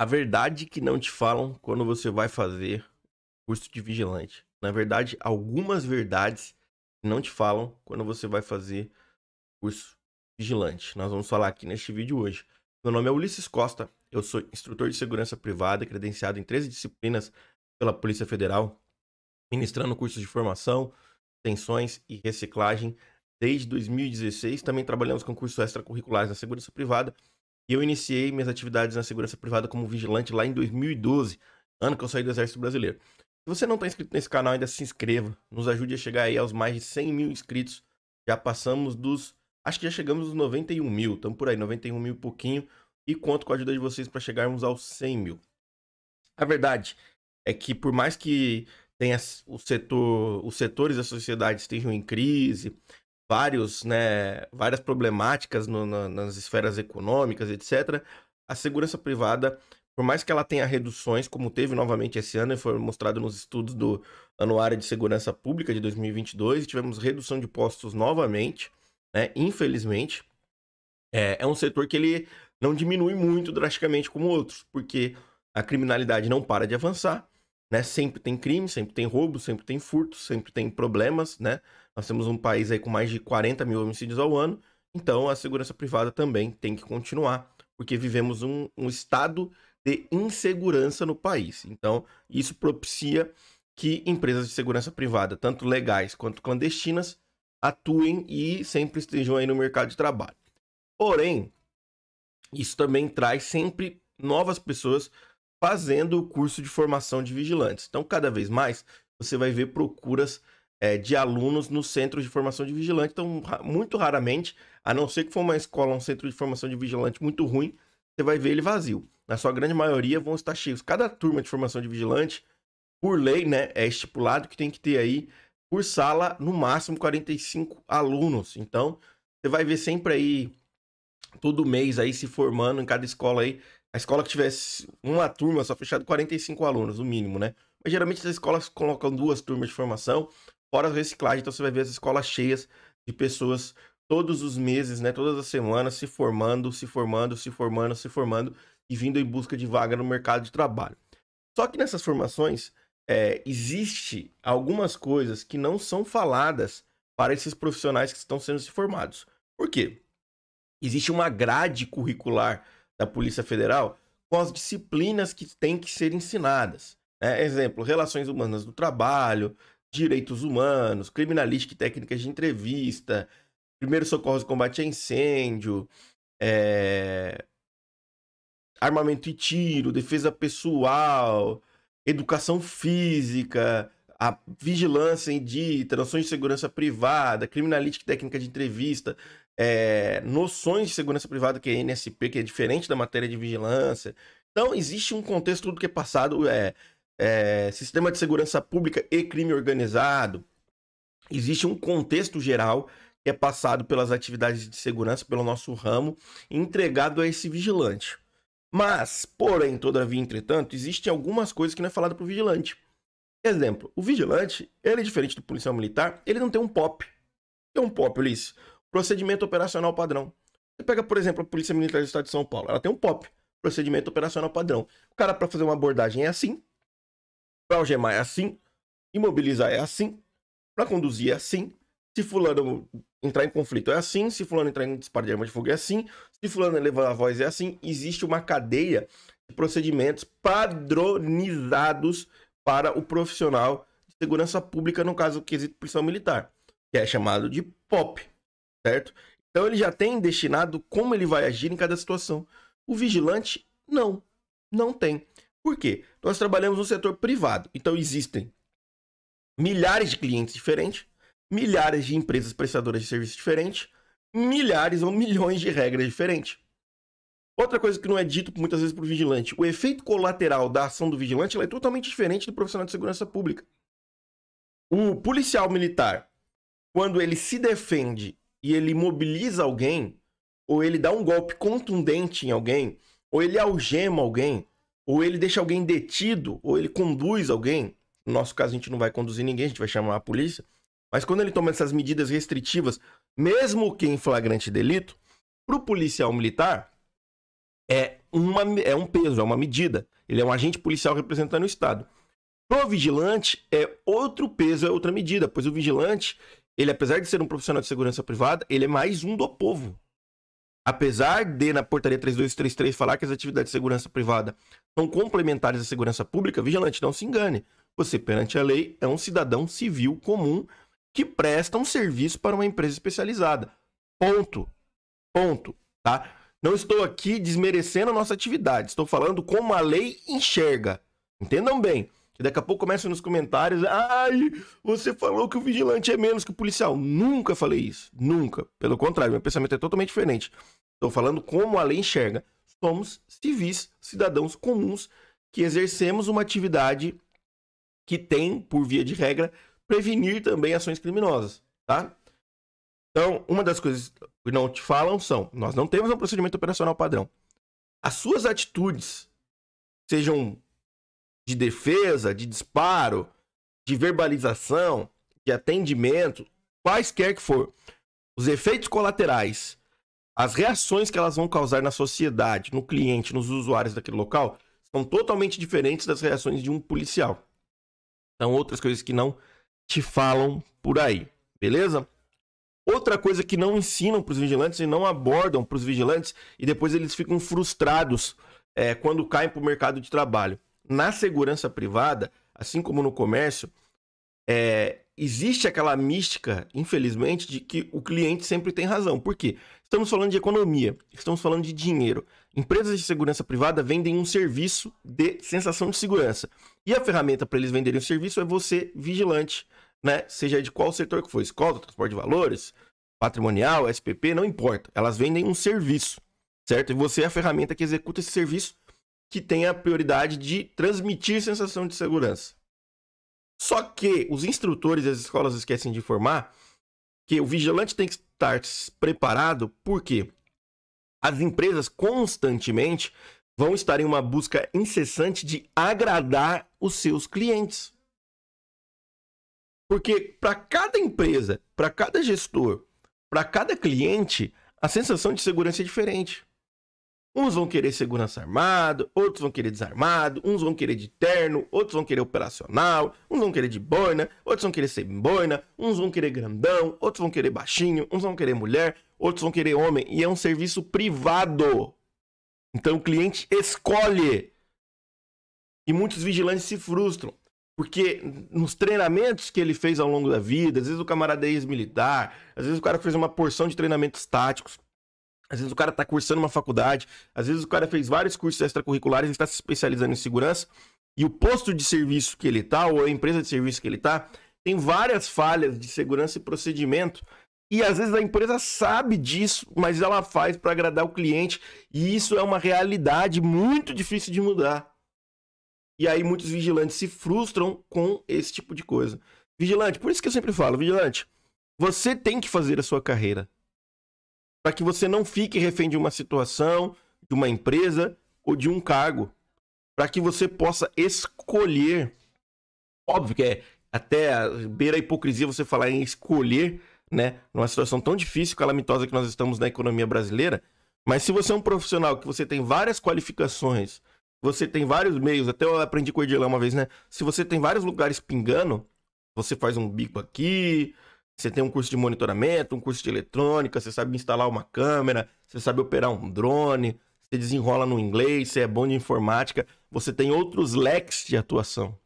A verdade que não te falam quando você vai fazer curso de vigilante. Na verdade, algumas verdades não te falam quando você vai fazer curso vigilante. Nós vamos falar aqui neste vídeo hoje. Meu nome é Ulisses Costa, eu sou instrutor de segurança privada, credenciado em 13 disciplinas pela Polícia Federal, ministrando cursos de formação, tensões e reciclagem desde 2016. Também trabalhamos com cursos extracurriculares na segurança privada e eu iniciei minhas atividades na segurança privada como vigilante lá em 2012, ano que eu saí do Exército Brasileiro. Se você não está inscrito nesse canal, ainda se inscreva. Nos ajude a chegar aí aos mais de 100 mil inscritos. Já passamos dos. Acho que já chegamos dos 91 mil. Estamos por aí, 91 mil e pouquinho. E conto com a ajuda de vocês para chegarmos aos 100 mil. A verdade é que, por mais que tenha o setor, os setores da sociedade estejam em crise, vários, né, várias problemáticas no, nas esferas econômicas, etc., a segurança privada, por mais que ela tenha reduções, como teve novamente esse ano e foi mostrado nos estudos do Anuário de Segurança Pública de 2022, tivemos redução de postos novamente, né, infelizmente, é, é um setor que ele não diminui muito drasticamente como outros, porque a criminalidade não para de avançar, né? Sempre tem crime, sempre tem roubo, sempre tem furto, sempre tem problemas, né? Nós temos um país aí com mais de 40 mil homicídios ao ano, então a segurança privada também tem que continuar, porque vivemos um, um estado de insegurança no país. Então, isso propicia que empresas de segurança privada, tanto legais quanto clandestinas, atuem e sempre estejam aí no mercado de trabalho. Porém, isso também traz sempre novas pessoas fazendo o curso de formação de vigilantes. Então, cada vez mais, você vai ver procuras é, de alunos nos centros de formação de vigilante. Então, muito raramente, a não ser que for uma escola, um centro de formação de vigilante muito ruim, você vai ver ele vazio. Na sua grande maioria, vão estar cheios. Cada turma de formação de vigilante, por lei, né, é estipulado que tem que ter aí, por sala, no máximo 45 alunos. Então, você vai ver sempre aí, todo mês aí se formando em cada escola aí, a escola que tivesse uma turma só fechado 45 alunos, no mínimo, né? Mas geralmente as escolas colocam duas turmas de formação, fora a reciclagem, então você vai ver as escolas cheias de pessoas todos os meses, né? Todas as semanas se formando, se formando, se formando, se formando e vindo em busca de vaga no mercado de trabalho. Só que nessas formações é, existe algumas coisas que não são faladas para esses profissionais que estão sendo se formados. Por quê? Existe uma grade curricular da Polícia Federal com as disciplinas que têm que ser ensinadas. Né? Exemplo, relações humanas do trabalho, direitos humanos, criminalística e técnicas de entrevista, primeiros socorros e combate a incêndio, é... armamento e tiro, defesa pessoal, educação física, a vigilância de transações de segurança privada, criminalística técnica de entrevista, é, noções de segurança privada, que é NSP, que é diferente da matéria de vigilância. Então, existe um contexto, tudo que é passado, é, é sistema de segurança pública e crime organizado. Existe um contexto geral que é passado pelas atividades de segurança, pelo nosso ramo, entregado a esse vigilante. Mas, porém, todavia, entretanto, existem algumas coisas que não é falado para o vigilante Exemplo, o vigilante, ele é diferente do policial militar, ele não tem um POP. Tem é um POP, Ulisses. Procedimento operacional padrão. Você pega, por exemplo, a Polícia Militar do Estado de São Paulo, ela tem um POP, procedimento operacional padrão. O cara para fazer uma abordagem é assim, para algemar é assim, imobilizar é assim, para conduzir é assim, se fulano entrar em conflito é assim, se fulano entrar em disparo de arma de fogo é assim, se fulano levar a voz é assim. Existe uma cadeia de procedimentos padronizados para o profissional de segurança pública, no caso, o quesito prisão militar, que é chamado de POP, certo? Então ele já tem destinado como ele vai agir em cada situação. O vigilante, não, não tem. Por quê? Nós trabalhamos no setor privado, então existem milhares de clientes diferentes, milhares de empresas prestadoras de serviços diferentes, milhares ou milhões de regras diferentes. Outra coisa que não é dito muitas vezes para o vigilante, o efeito colateral da ação do vigilante é totalmente diferente do profissional de segurança pública. O policial militar, quando ele se defende e ele mobiliza alguém, ou ele dá um golpe contundente em alguém, ou ele algema alguém, ou ele deixa alguém detido, ou ele conduz alguém. No nosso caso, a gente não vai conduzir ninguém, a gente vai chamar a polícia. Mas quando ele toma essas medidas restritivas, mesmo que em flagrante delito, para o policial militar, uma, é um peso, é uma medida. Ele é um agente policial representando o Estado. Pro vigilante é outro peso, é outra medida, pois o vigilante, ele apesar de ser um profissional de segurança privada, ele é mais um do povo. Apesar de na portaria 3233 falar que as atividades de segurança privada são complementares à segurança pública, vigilante, não se engane. Você perante a lei é um cidadão civil comum que presta um serviço para uma empresa especializada. Ponto. Ponto, tá? Não estou aqui desmerecendo a nossa atividade. Estou falando como a lei enxerga. Entendam bem. E daqui a pouco começam nos comentários. Ai, você falou que o vigilante é menos que o policial. Nunca falei isso. Nunca. Pelo contrário, meu pensamento é totalmente diferente. Estou falando como a lei enxerga. Somos civis, cidadãos comuns, que exercemos uma atividade que tem, por via de regra, prevenir também ações criminosas. Tá? Então, uma das coisas que não te falam são: nós não temos um procedimento operacional padrão. As suas atitudes, sejam de defesa, de disparo, de verbalização, de atendimento, quaisquer que for, os efeitos colaterais, as reações que elas vão causar na sociedade, no cliente, nos usuários daquele local, são totalmente diferentes das reações de um policial. São então, outras coisas que não te falam por aí, beleza? Outra coisa que não ensinam para os vigilantes e não abordam para os vigilantes, e depois eles ficam frustrados é, quando caem para o mercado de trabalho. Na segurança privada, assim como no comércio, é, existe aquela mística, infelizmente, de que o cliente sempre tem razão. Por quê? Estamos falando de economia, estamos falando de dinheiro. Empresas de segurança privada vendem um serviço de sensação de segurança. E a ferramenta para eles venderem o serviço é você, vigilante né? Seja de qual setor que for, escola, transporte de valores, patrimonial, SPP, não importa. Elas vendem um serviço, certo? E você é a ferramenta que executa esse serviço que tem a prioridade de transmitir sensação de segurança. Só que os instrutores das escolas esquecem de informar que o vigilante tem que estar preparado, porque as empresas constantemente vão estar em uma busca incessante de agradar os seus clientes. Porque para cada empresa, para cada gestor, para cada cliente, a sensação de segurança é diferente. Uns vão querer segurança armado, outros vão querer desarmado, uns vão querer de terno, outros vão querer operacional, uns vão querer de boina, outros vão querer sem boina, uns vão querer grandão, outros vão querer baixinho, uns vão querer mulher, outros vão querer homem. E é um serviço privado. Então o cliente escolhe. E muitos vigilantes se frustram. Porque nos treinamentos que ele fez ao longo da vida, às vezes o camarada é ex-militar, às vezes o cara fez uma porção de treinamentos táticos, às vezes o cara está cursando uma faculdade, às vezes o cara fez vários cursos extracurriculares, e está se especializando em segurança, e o posto de serviço que ele está, ou a empresa de serviço que ele está, tem várias falhas de segurança e procedimento. E às vezes a empresa sabe disso, mas ela faz para agradar o cliente, e isso é uma realidade muito difícil de mudar. E aí muitos vigilantes se frustram com esse tipo de coisa. Vigilante, por isso que eu sempre falo, vigilante, você tem que fazer a sua carreira. Para que você não fique refém de uma situação, de uma empresa ou de um cargo. Para que você possa escolher. Óbvio que é até beira a hipocrisia você falar em escolher, né? Numa situação tão difícil, calamitosa que nós estamos na economia brasileira. Mas se você é um profissional que você tem várias qualificações, você tem vários meios, até eu aprendi com o Edilão uma vez, né? Se você tem vários lugares pingando, você faz um bico aqui, você tem um curso de monitoramento, um curso de eletrônica, você sabe instalar uma câmera, você sabe operar um drone, você desenrola no inglês, você é bom de informática, você tem outros leques de atuação.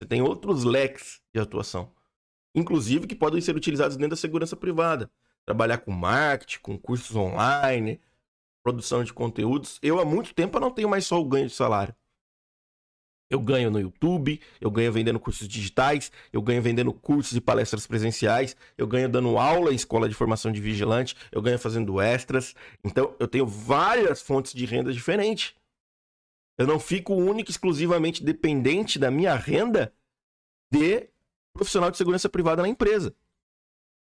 Você tem outros leques de atuação. Inclusive que podem ser utilizados dentro da segurança privada. Trabalhar com marketing, com cursos online, produção de conteúdos. Eu há muito tempo eu não tenho mais só o ganho de salário. Eu ganho no YouTube, eu ganho vendendo cursos digitais, eu ganho vendendo cursos e palestras presenciais, eu ganho dando aula em escola de formação de vigilante, eu ganho fazendo extras. Então, eu tenho várias fontes de renda diferentes. Eu não fico único exclusivamente dependente da minha renda de profissional de segurança privada na empresa.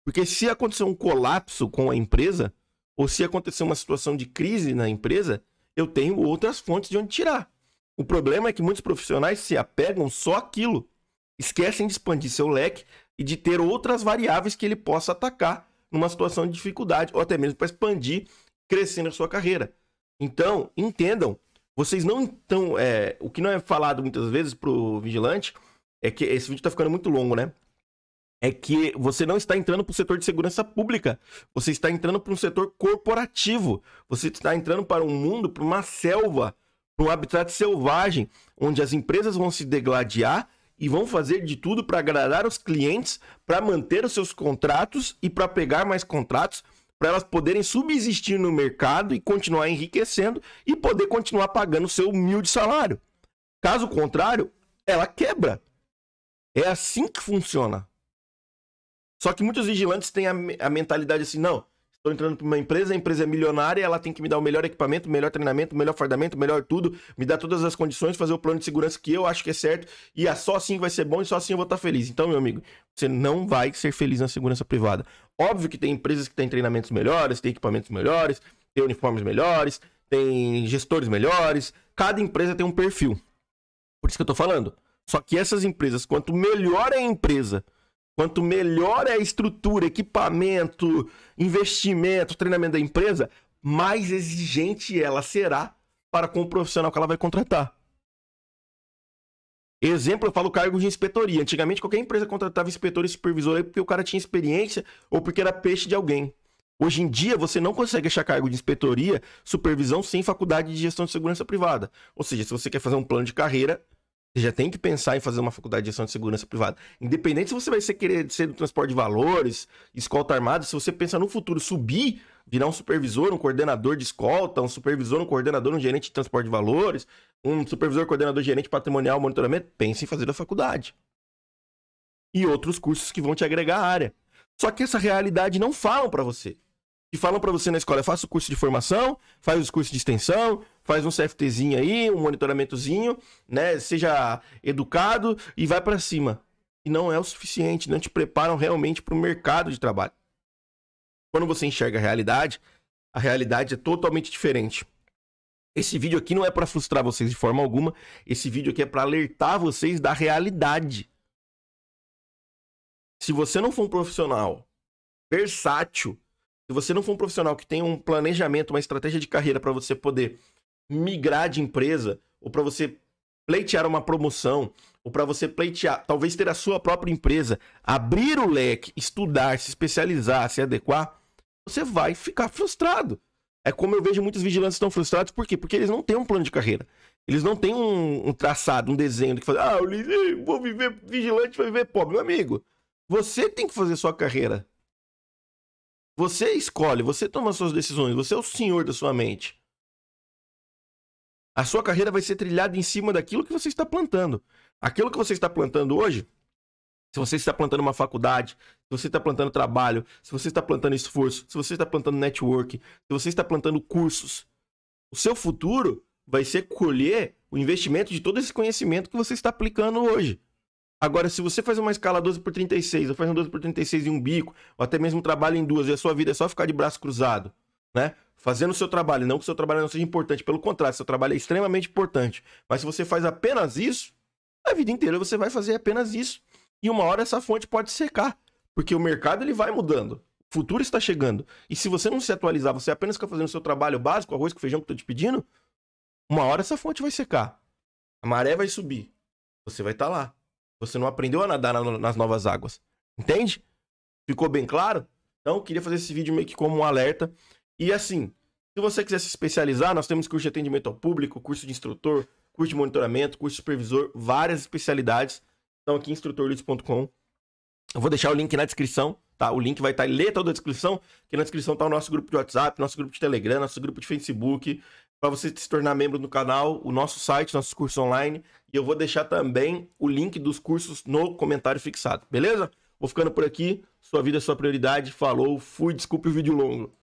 Porque se acontecer um colapso com a empresa, ou se acontecer uma situação de crise na empresa, eu tenho outras fontes de onde tirar. O problema é que muitos profissionais se apegam só àquilo, esquecem de expandir seu leque e de ter outras variáveis que ele possa atacar numa situação de dificuldade, ou até mesmo para expandir, crescendo a sua carreira. Então, entendam, vocês não estão. É, o que não é falado muitas vezes pro vigilante é que esse vídeo está ficando muito longo, né? é que você não está entrando para o setor de segurança pública, você está entrando para um setor corporativo, você está entrando para um mundo, para uma selva, para um habitat selvagem, onde as empresas vão se degladiar e vão fazer de tudo para agradar os clientes, para manter os seus contratos e para pegar mais contratos, para elas poderem subsistir no mercado e continuar enriquecendo e poder continuar pagando seu humilde salário. Caso contrário, ela quebra. É assim que funciona. Só que muitos vigilantes têm a, a mentalidade assim, não, estou entrando para uma empresa, a empresa é milionária, ela tem que me dar o melhor equipamento, o melhor treinamento, o melhor fardamento, o melhor tudo, me dar todas as condições, fazer o plano de segurança que eu acho que é certo, e é só assim vai ser bom e só assim eu vou estar tá feliz. Então, meu amigo, você não vai ser feliz na segurança privada. Óbvio que tem empresas que têm treinamentos melhores, têm equipamentos melhores, têm uniformes melhores, têm gestores melhores, cada empresa tem um perfil. Por isso que eu estou falando. Só que essas empresas, quanto melhor é a empresa, Quanto melhor é a estrutura, equipamento, investimento, treinamento da empresa, mais exigente ela será para com o profissional que ela vai contratar. Exemplo, eu falo cargo de inspetoria. Antigamente, qualquer empresa contratava inspetor e supervisor aí porque o cara tinha experiência ou porque era peixe de alguém. Hoje em dia, você não consegue achar cargo de inspetoria, supervisão sem faculdade de gestão de segurança privada. Ou seja, se você quer fazer um plano de carreira, você já tem que pensar em fazer uma faculdade de gestão de segurança privada. Independente se você vai ser, querer ser do transporte de valores, escolta armada, se você pensar no futuro subir, virar um supervisor, um coordenador de escolta, um supervisor, um coordenador, um gerente de transporte de valores, um supervisor, coordenador, gerente patrimonial, monitoramento, pense em fazer da faculdade. E outros cursos que vão te agregar à área. Só que essa realidade não falam para você. E falam para você na escola, faça o curso de formação, faz os cursos de extensão, faz um CFTzinho aí, um monitoramentozinho, né? Seja educado e vai para cima. E não é o suficiente, não te preparam realmente para o mercado de trabalho. Quando você enxerga a realidade, a realidade é totalmente diferente. Esse vídeo aqui não é para frustrar vocês de forma alguma, esse vídeo aqui é para alertar vocês da realidade. Se você não for um profissional versátil, se você não for um profissional que tem um planejamento, uma estratégia de carreira para você poder migrar de empresa, ou para você pleitear uma promoção, ou para você pleitear, talvez ter a sua própria empresa, abrir o leque, estudar, se especializar, se adequar, você vai ficar frustrado. É como eu vejo muitos vigilantes estão frustrados, por quê? Porque eles não têm um plano de carreira. Eles não têm um, um traçado, um desenho que fala, ah, eu vou viver vigilante, vou viver pobre. Meu amigo, você tem que fazer sua carreira. Você escolhe, você toma suas decisões, você é o senhor da sua mente. A sua carreira vai ser trilhada em cima daquilo que você está plantando. Aquilo que você está plantando hoje, se você está plantando uma faculdade, se você está plantando trabalho, se você está plantando esforço, se você está plantando network, se você está plantando cursos, o seu futuro vai ser colher o investimento de todo esse conhecimento que você está aplicando hoje. Agora, se você faz uma escala 12 por 36, ou faz um 12 por 36 em um bico, ou até mesmo trabalha em duas, e a sua vida é só ficar de braço cruzado, né? fazendo o seu trabalho. Não que o seu trabalho não seja importante, pelo contrário, seu trabalho é extremamente importante. Mas se você faz apenas isso, a vida inteira você vai fazer apenas isso. E uma hora essa fonte pode secar, porque o mercado ele vai mudando. O futuro está chegando. E se você não se atualizar, você apenas fica fazendo o seu trabalho básico, arroz com feijão que eu tô te pedindo, uma hora essa fonte vai secar. A maré vai subir. Você vai estar tá lá. Você não aprendeu a nadar na, nas novas águas. Entende? Ficou bem claro? Então, eu queria fazer esse vídeo meio que como um alerta e assim, se você quiser se especializar, nós temos curso de atendimento ao público, curso de instrutor, curso de monitoramento, curso de supervisor, várias especialidades. Então aqui instrutorleads.com. Eu vou deixar o link na descrição, tá? O link vai tá, estar lê toda a descrição, que na descrição tá o nosso grupo de WhatsApp, nosso grupo de Telegram, nosso grupo de Facebook, para você se tornar membro do canal, o nosso site, nossos cursos online, e eu vou deixar também o link dos cursos no comentário fixado, beleza? Vou ficando por aqui. Sua vida é sua prioridade. Falou, fui, desculpe o vídeo longo.